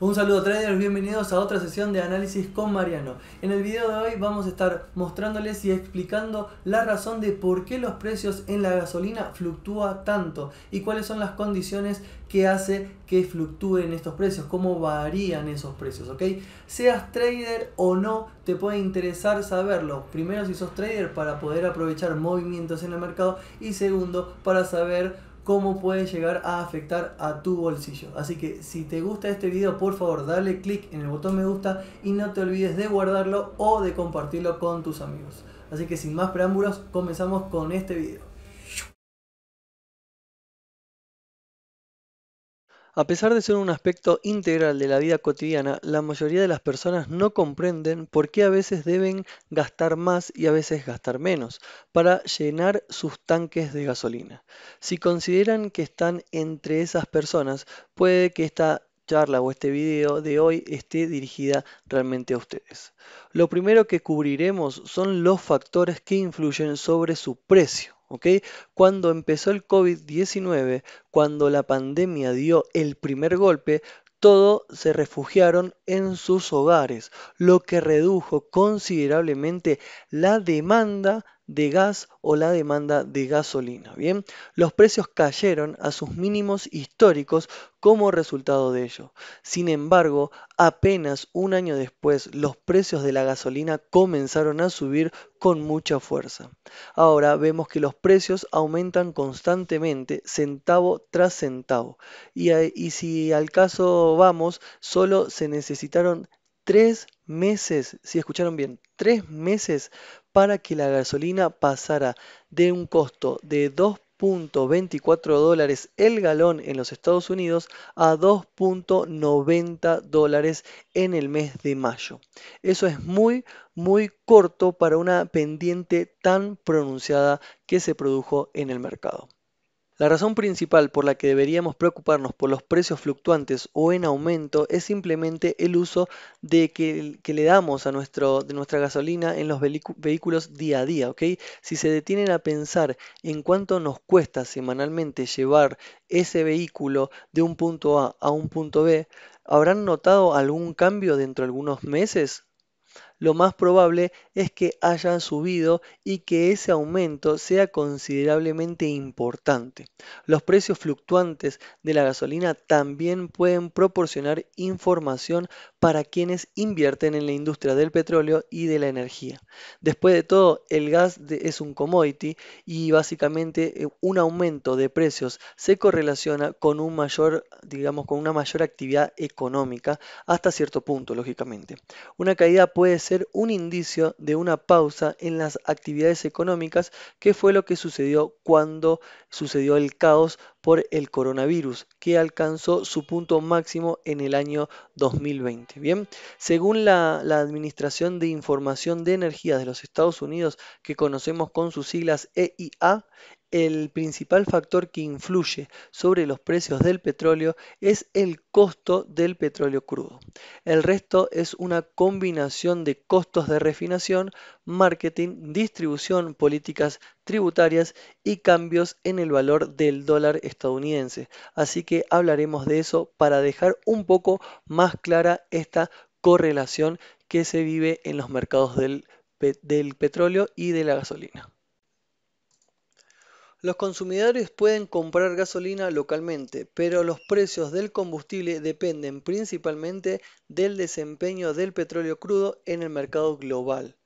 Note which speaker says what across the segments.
Speaker 1: Un saludo traders, bienvenidos a otra sesión de análisis con Mariano. En el video de hoy vamos a estar mostrándoles y explicando la razón de por qué los precios en la gasolina fluctúa tanto y cuáles son las condiciones que hace que fluctúen estos precios, cómo varían esos precios, ¿ok? Seas trader o no, te puede interesar saberlo. Primero si sos trader para poder aprovechar movimientos en el mercado y segundo para saber cómo puede llegar a afectar a tu bolsillo. Así que si te gusta este video, por favor dale click en el botón me gusta y no te olvides de guardarlo o de compartirlo con tus amigos. Así que sin más preámbulos, comenzamos con este video. A pesar de ser un aspecto integral de la vida cotidiana, la mayoría de las personas no comprenden por qué a veces deben gastar más y a veces gastar menos para llenar sus tanques de gasolina. Si consideran que están entre esas personas, puede que esta charla o este video de hoy esté dirigida realmente a ustedes. Lo primero que cubriremos son los factores que influyen sobre su precio. Cuando empezó el COVID-19, cuando la pandemia dio el primer golpe, todos se refugiaron en sus hogares, lo que redujo considerablemente la demanda de gas o la demanda de gasolina. Bien, los precios cayeron a sus mínimos históricos como resultado de ello. Sin embargo, apenas un año después, los precios de la gasolina comenzaron a subir con mucha fuerza. Ahora vemos que los precios aumentan constantemente centavo tras centavo. Y, si al caso vamos, solo se necesitaron tres meses, si escucharon bien, tres meses para que la gasolina pasara de un costo de 2.24 dólares el galón en los Estados Unidos a 2.90 dólares en el mes de mayo. Eso es muy, muy corto para una pendiente tan pronunciada que se produjo en el mercado. La razón principal por la que deberíamos preocuparnos por los precios fluctuantes o en aumento es simplemente el uso de que, le damos a nuestro, de nuestra gasolina en los vehículos día a día. Si se detienen a pensar en cuánto nos cuesta semanalmente llevar ese vehículo de un punto A a un punto B, ¿habrán notado algún cambio dentro de algunos meses? lo más probable es que hayan subido y que ese aumento sea considerablemente importante. Los precios fluctuantes de la gasolina también pueden proporcionar información para quienes invierten en la industria del petróleo y de la energía. Después de todo, el gas es un commodity y básicamente eh, un aumento de precios se correlaciona con un mayor, digamos, con una mayor actividad económica hasta cierto punto, lógicamente. Una caída puede ser un indicio de una pausa en las actividades económicas, que fue lo que sucedió cuando sucedió el caos por el coronavirus, que alcanzó su punto máximo en el año 2020. Bien, según la, Administración de Información de Energía de los Estados Unidos, que conocemos con sus siglas EIA, el principal factor que influye sobre los precios del petróleo es el costo del petróleo crudo. El resto es una combinación de costos de refinación, marketing, distribución, políticas tributarias y cambios en el valor del dólar estadounidense. Así que hablaremos de eso para dejar un poco más clara esta correlación que se vive en los mercados del, petróleo y de la gasolina. Los consumidores pueden comprar gasolina localmente, pero los precios del combustible dependen principalmente del desempeño del petróleo crudo en el mercado global.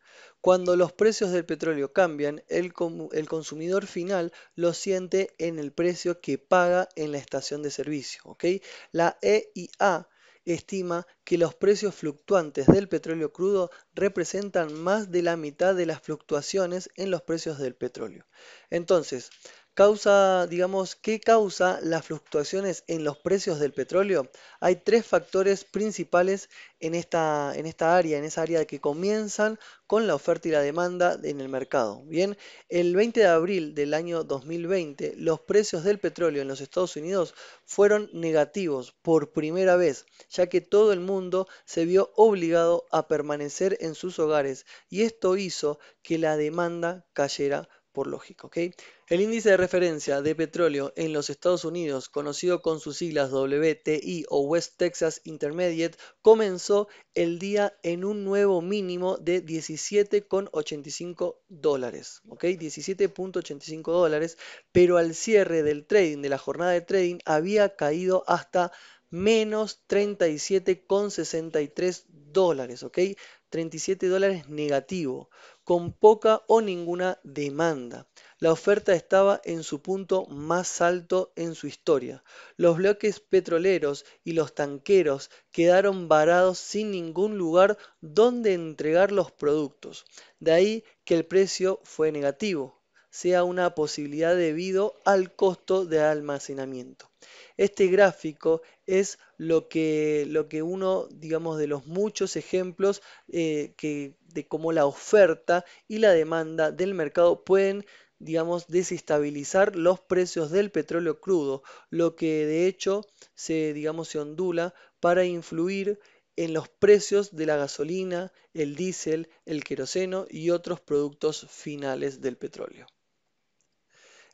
Speaker 1: Cuando los precios del petróleo cambian, el, consumidor final lo siente en el precio que paga en la estación de servicio. La EIA estima que los precios fluctuantes del petróleo crudo representan más de la mitad de las fluctuaciones en los precios del petróleo. Entonces, Causa, digamos, ¿qué causa las fluctuaciones en los precios del petróleo? Hay tres factores principales en esta, área, en esa área que comienzan con la oferta y la demanda en el mercado. Bien, el 20 de abril del año 2020, los precios del petróleo en los Estados Unidos fueron negativos por primera vez, ya que todo el mundo se vio obligado a permanecer en sus hogares y esto hizo que la demanda cayera por lógico. ¿ok? El índice de referencia de petróleo en los Estados Unidos, conocido con sus siglas WTI o West Texas Intermediate, comenzó el día en un nuevo mínimo de 17,85 dólares, ¿ok? 17.85 dólares, pero al cierre del trading, de la jornada de trading, había caído hasta menos 37,63 dólares, ¿ok? 37 dólares negativo, con poca o ninguna demanda. La oferta estaba en su punto más alto en su historia. Los bloques petroleros y los tanqueros quedaron varados sin ningún lugar donde entregar los productos. De ahí que el precio fue negativo sea una posibilidad debido al costo de almacenamiento. Este gráfico es lo que, uno, digamos, de los muchos ejemplos eh, de cómo la oferta y la demanda del mercado pueden digamos, desestabilizar los precios del petróleo crudo, lo que de hecho se, digamos, se ondula para influir en los precios de la gasolina, el diésel, el queroseno y otros productos finales del petróleo.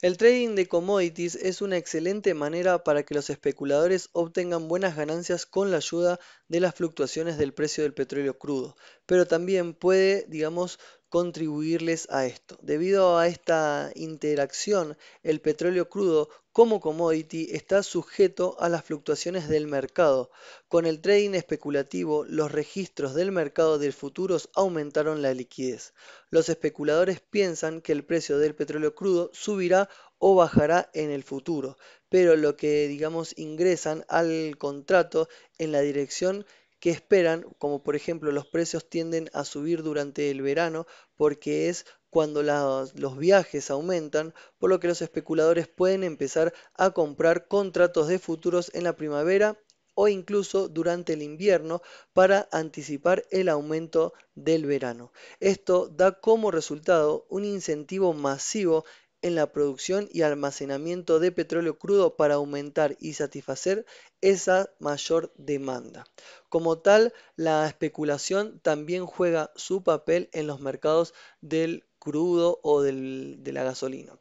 Speaker 1: El trading de commodities es una excelente manera para que los especuladores obtengan buenas ganancias con la ayuda de las fluctuaciones del precio del petróleo crudo, pero también puede, digamos, contribuirles a esto. Debido a esta interacción, el petróleo crudo como commodity está sujeto a las fluctuaciones del mercado. Con el trading especulativo, los registros del mercado de futuros aumentaron la liquidez. Los especuladores piensan que el precio del petróleo crudo subirá o bajará en el futuro, pero lo que digamos ingresan al contrato en la dirección que esperan, como por ejemplo los precios tienden a subir durante el verano porque es cuando los viajes aumentan, por lo que los especuladores pueden empezar a comprar contratos de futuros en la primavera o incluso durante el invierno para anticipar el aumento del verano. Esto da como resultado un incentivo masivo en la producción y almacenamiento de petróleo crudo para aumentar y satisfacer esa mayor demanda. Como tal, la especulación también juega su papel en los mercados del crudo o del, de la gasolina.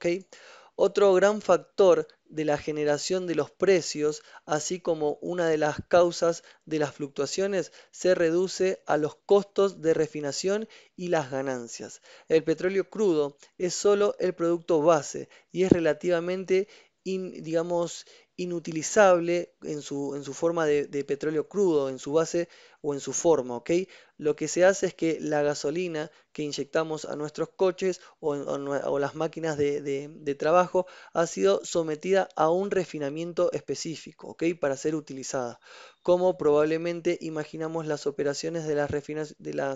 Speaker 1: Otro gran factor de la generación de los precios, así como una de las causas de las fluctuaciones, se reduce a los costos de refinación y las ganancias. El petróleo crudo es solo el producto base y es relativamente, digamos, inutilizable en su, en su forma de, petróleo crudo, en su base o en su forma, Lo que se hace es que la gasolina que inyectamos a nuestros coches o, las máquinas de, trabajo ha sido sometida a un refinamiento específico, ¿ok? Para ser utilizada, como probablemente imaginamos las operaciones de las,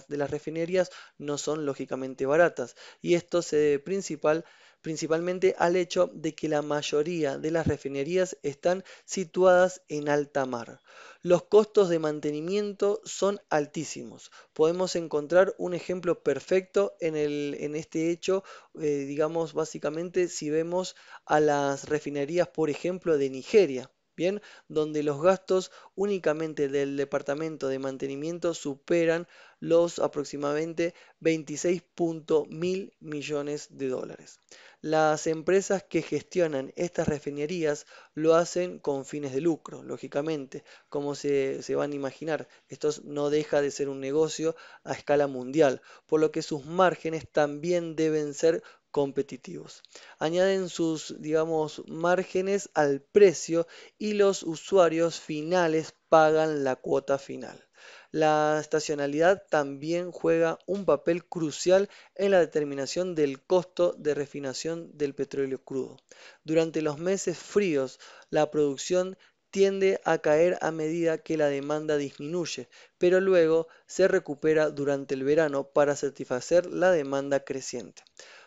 Speaker 1: de las refinerías no son lógicamente baratas y esto se debe principal principalmente al hecho de que la mayoría de las refinerías están situadas en alta mar. Los costos de mantenimiento son altísimos. Podemos encontrar un ejemplo perfecto en, este hecho, eh, digamos básicamente si vemos a las refinerías, por ejemplo, de Nigeria. Bien, donde los gastos únicamente del departamento de mantenimiento superan los aproximadamente 26.000 millones de dólares. Las empresas que gestionan estas refinerías lo hacen con fines de lucro, lógicamente, como se, van a imaginar. Esto no deja de ser un negocio a escala mundial, por lo que sus márgenes también deben ser competitivos. Añaden sus, digamos, márgenes al precio y los usuarios finales pagan la cuota final. La estacionalidad también juega un papel crucial en la determinación del costo de refinación del petróleo crudo. Durante los meses fríos, la producción tiende a caer a medida que la demanda disminuye, pero luego se recupera durante el verano para satisfacer la demanda creciente.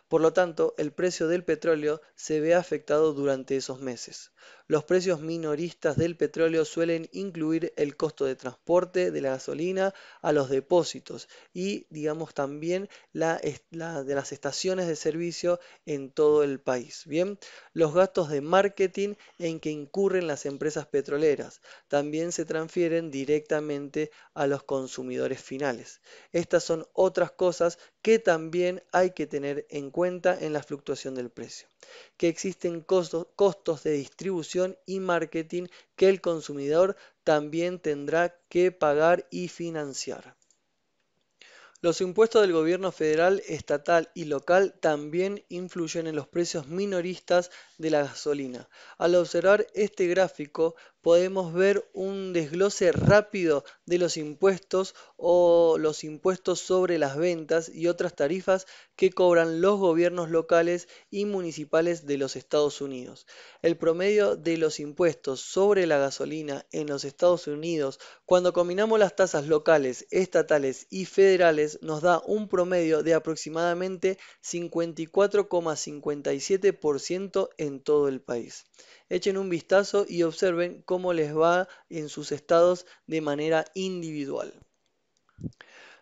Speaker 1: Por lo tanto, el precio del petróleo se ve afectado durante esos meses. Los precios minoristas del petróleo suelen incluir el costo de transporte de la gasolina a los depósitos y, digamos, también la, de las estaciones de servicio en todo el país. Bien, los gastos de marketing en que incurren las empresas petroleras también se transfieren directamente a los consumidores finales. Estas son otras cosas que también hay que tener en cuenta en la fluctuación del precio, que existen costos, de distribución y marketing que el consumidor también tendrá que pagar y financiar. Los impuestos del gobierno federal, estatal y local también influyen en los precios minoristas de la gasolina. Al observar este gráfico podemos ver un desglose rápido de los impuestos o los impuestos sobre las ventas y otras tarifas que cobran los gobiernos locales y municipales de los Estados Unidos. El promedio de los impuestos sobre la gasolina en los Estados Unidos, cuando combinamos las tasas locales, estatales y federales, nos da un promedio de aproximadamente 54,57% en todo el país. Echen un vistazo y observen cómo les va en sus estados de manera individual.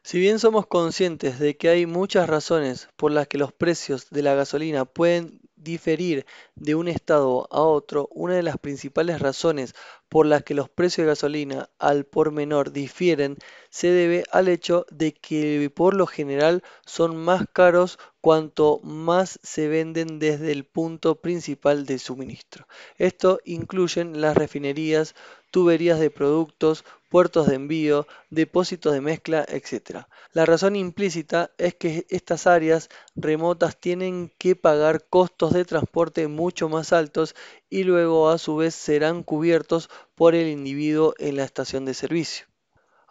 Speaker 1: Si bien somos conscientes de que hay muchas razones por las que los precios de la gasolina pueden diferir de un estado a otro una de las principales razones por las que los precios de gasolina al por menor difieren se debe al hecho de que por lo general son más caros cuanto más se venden desde el punto principal de suministro. Esto incluyen las refinerías, tuberías de productos, puertos de envío, depósitos de mezcla, etc. La razón implícita es que estas áreas remotas tienen que pagar costos de transporte mucho más altos y luego a su vez serán cubiertos por el individuo en la estación de servicio.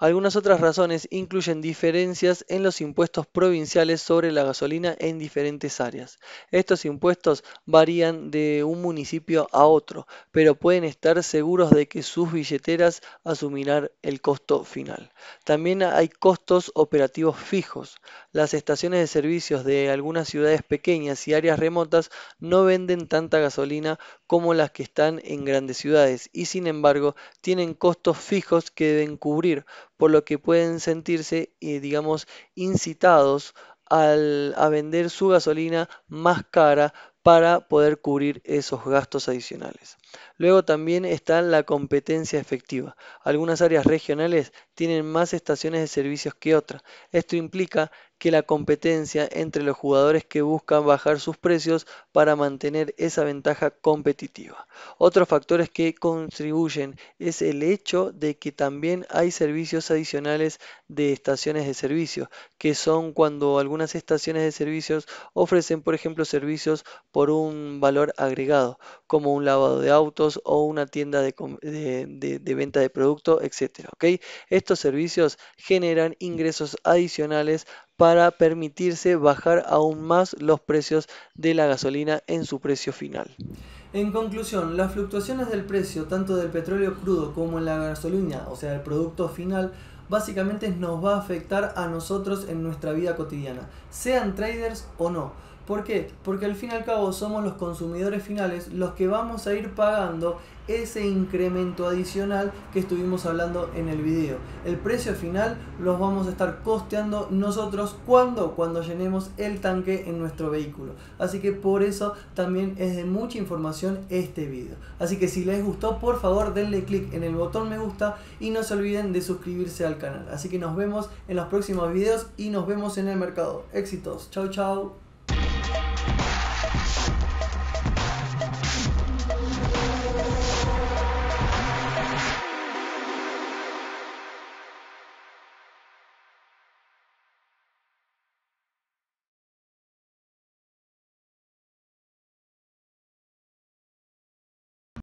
Speaker 1: Algunas otras razones incluyen diferencias en los impuestos provinciales sobre la gasolina en diferentes áreas. Estos impuestos varían de un municipio a otro, pero pueden estar seguros de que sus billeteras asumirán el costo final. También hay costos operativos fijos. Las estaciones de servicios de algunas ciudades pequeñas y áreas remotas no venden tanta gasolina como las que están en grandes ciudades y sin embargo tienen costos fijos que deben cubrir por lo que pueden sentirse, eh, digamos, incitados a vender su gasolina más cara para poder cubrir esos gastos adicionales. Luego también está la competencia efectiva. Algunas áreas regionales tienen más estaciones de servicios que otras. Esto implica que la competencia entre los jugadores que buscan bajar sus precios para mantener esa ventaja competitiva. Otros factores que contribuyen es el hecho de que también hay servicios adicionales de estaciones de servicio, que son cuando algunas estaciones de servicios ofrecen, por ejemplo, servicios por un valor agregado, como un lavado de autos o una tienda de, venta de producto, etc. Estos servicios generan ingresos adicionales para permitirse bajar aún más los precios de la gasolina en su precio final. En conclusión, las fluctuaciones del precio tanto del petróleo crudo como en la gasolina, o sea, el producto final, básicamente nos va a afectar a nosotros en nuestra vida cotidiana, sean traders o no. ¿Por qué? Porque al fin y al cabo somos los consumidores finales los que vamos a ir pagando ese incremento adicional que estuvimos hablando en el video. El precio final los vamos a estar costeando nosotros cuando cuando llenemos el tanque en nuestro vehículo. Así que por eso también es de mucha información este video. Así que si les gustó, por favor denle click en el botón me gusta y no se olviden de suscribirse al canal. Así que nos vemos en los próximos videos y nos vemos en el mercado. Éxitos. chao chao.